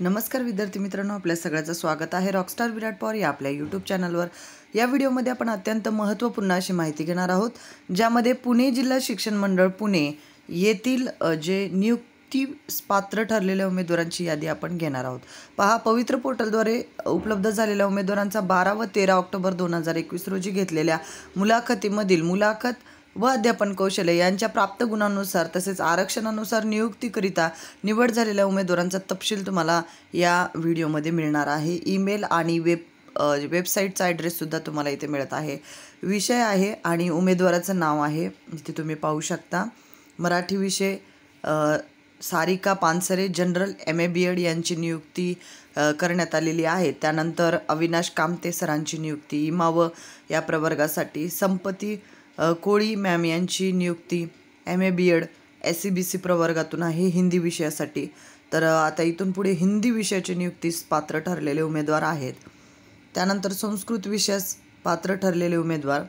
नमस्कार विद्यार्थी मित्रांनो आपल्या सगळ्याचं स्वागत आहे रॉकस्टार विराट पवार या आपल्या यूट्यूब चॅनलवर या व्हिडिओमध्ये आपण अत्यंत महत्त्वपूर्ण अशी माहिती घेणार आहोत ज्यामध्ये पुणे जिल्हा शिक्षण मंडळ पुणे येथील जे नियुक्ती पात्र ठरलेल्या उमेदवारांची यादी आपण घेणार आहोत पहा पवित्र पोर्टलद्वारे उपलब्ध झालेल्या उमेदवारांचा बारा व तेरा ऑक्टोबर दोन हजार एकवीस रोजी घेतलेल्या मुलाखतीमधील मुलाखत व अध्यापन कौशल्य यांच्या प्राप्त गुणांनुसार तसेच आरक्षणानुसार नियुक्तीकरिता निवड झालेल्या उमेदवारांचा तपशील तुम्हाला या व्हिडिओमध्ये मिळणार आहे ईमेल आणि वेब वेबसाईटचा ॲड्रेससुद्धा तुम्हाला इथे मिळत आहे विषय आहे आणि उमेदवाराचं नाव आहे इथे तुम्ही पाहू शकता मराठी विषय Sarika Pansare general M A B Ed यांची नियुक्ती करण्यात आलेली आहे त्यानंतर अविनाश कामते सरांची नियुक्ती इमाव या प्रवर्गासाठी संपत्ती कोळी मॅम यांची नियुक्ती M A B Ed S C B C प्रवर्गातून आहे हिंदी विषयासाठी तर आता इथून पुढे हिंदी विषयाची नियुक्तीस पात्र ठरलेले उमेदवार आहेत त्यानंतर संस्कृत विषयास पात्र ठरलेले उमेदवार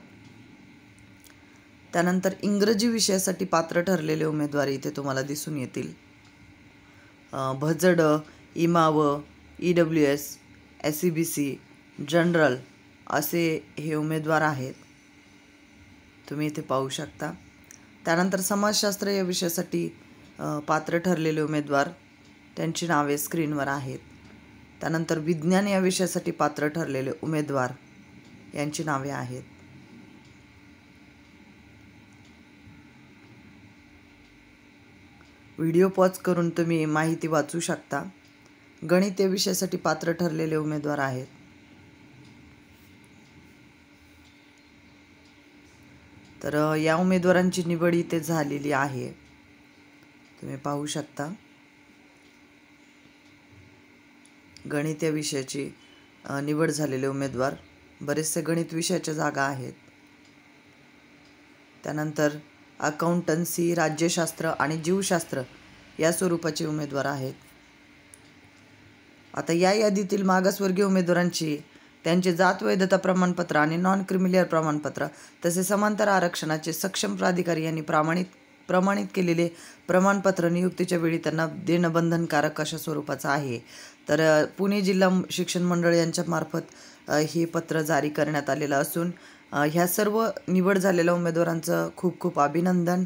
त्यानंतर इंग्रजी विषयासाठी पात्र ठरलेले उमेदवार इथे तुम्हाला दिसून येतील भजड इमाव E W S S C B C general असे हे उमेदवार आहेत तुम्ही इथे पाहू शकता त्यानंतर समाजशास्त्र या विषयासाठी पात्र ठरलेले उमेदवार त्यांची नावे स्क्रीनवर आहेत त्यानंतर विज्ञान या विषयासाठी पात्र ठरलेले उमेदवार यांची नावे आहेत व्हिडिओ पॉज करून तुम्ही माहिती वाचू शकता गणित या विषयासाठी पात्र ठरलेले उमेदवार आहेत तर या उमेदवारांची निवड इथे झालेली आहे तुम्ही पाहू शकता गणित या विषयाची निवड झालेले उमेदवार बरेचसे गणित विषयाच्या जागा आहेत त्यानंतर अकाउंटन्सी राज्यशास्त्र आणि जीवशास्त्र या स्वरूपाचे उमेदवार आहेत आता या यादीतील मागासवर्गीय उमेदवारांची त्यांचे जात वैधता प्रमाणपत्र आणि नॉन क्रिमिलियर प्रमाणपत्र तसे समांतर आरक्षणाचे सक्षम प्राधिकारी यांनी प्रामाणित प्रमाणित केलेले प्रमाणपत्र नियुक्तीच्या वेळी त्यांना देणं बंधनकारक अशा स्वरूपाचं आहे तर पुणे जिल्हा शिक्षण मंडळ यांच्यामार्फत हे पत्र जारी करण्यात आलेलं असून ह्या सर्व निवड झालेल्या उमेदवारांचं खूप खूप अभिनंदन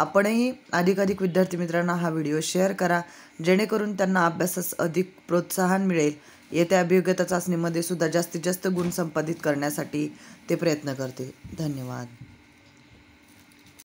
आपणही अधिकाधिक विद्यार्थी मित्रांना हा व्हिडिओ शेअर करा जेणेकरून त्यांना अभ्यासास अधिक प्रोत्साहन मिळेल येत्या अभियोग्यता चाचणीमध्ये सुद्धा जास्तीत जास्त गुण संपादित करण्यासाठी ते प्रयत्न करते धन्यवाद